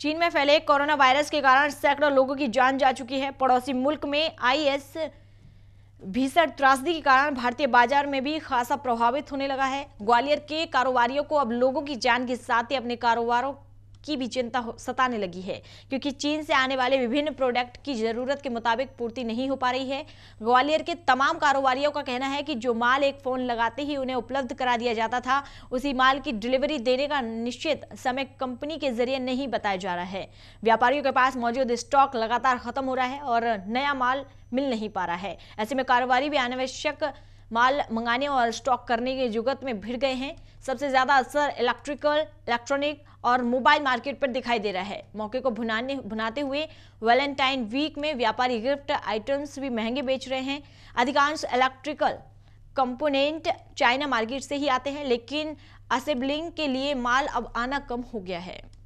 चीन में फैले कोरोना वायरस के कारण सैकड़ों लोगों की जान जा चुकी है पड़ोसी मुल्क में आईएस भीषण त्रासदी के कारण भारतीय बाजार में भी खासा प्रभावित होने लगा है ग्वालियर के कारोबारियों को अब लोगों की जान के साथ ही अपने कारोबारों की भी चिंता सताने लगी है क्योंकि चीन से आने वाले विभिन्न प्रोडक्ट की जरूरत के मुताबिक पूर्ति नहीं हो पा रही है ग्वालियर के तमाम कारोबारियों का कहना है कि जो माल एक फोन लगाते ही उन्हें उपलब्ध करा दिया जाता था उसी माल की डिलीवरी देने का निश्चित समय कंपनी के जरिए नहीं बताया जा रहा है व्यापारियों के पास मौजूद स्टॉक लगातार खत्म हो रहा है और नया माल मिल नहीं पा रहा है ऐसे में कारोबारी भी अनावश्यक माल मंगाने और स्टॉक करने की जुगत में भिड़ गए हैं सबसे ज्यादा असर इलेक्ट्रिकल इलेक्ट्रॉनिक और मोबाइल मार्केट पर दिखाई दे रहा है मौके को भुनाने भुनाते हुए वैलेंटाइन वीक में व्यापारी गिफ्ट आइटम्स भी महंगे बेच रहे हैं अधिकांश इलेक्ट्रिकल कंपोनेंट चाइना मार्केट से ही आते हैं लेकिन असेंबलिंग के लिए माल अब आना कम हो गया है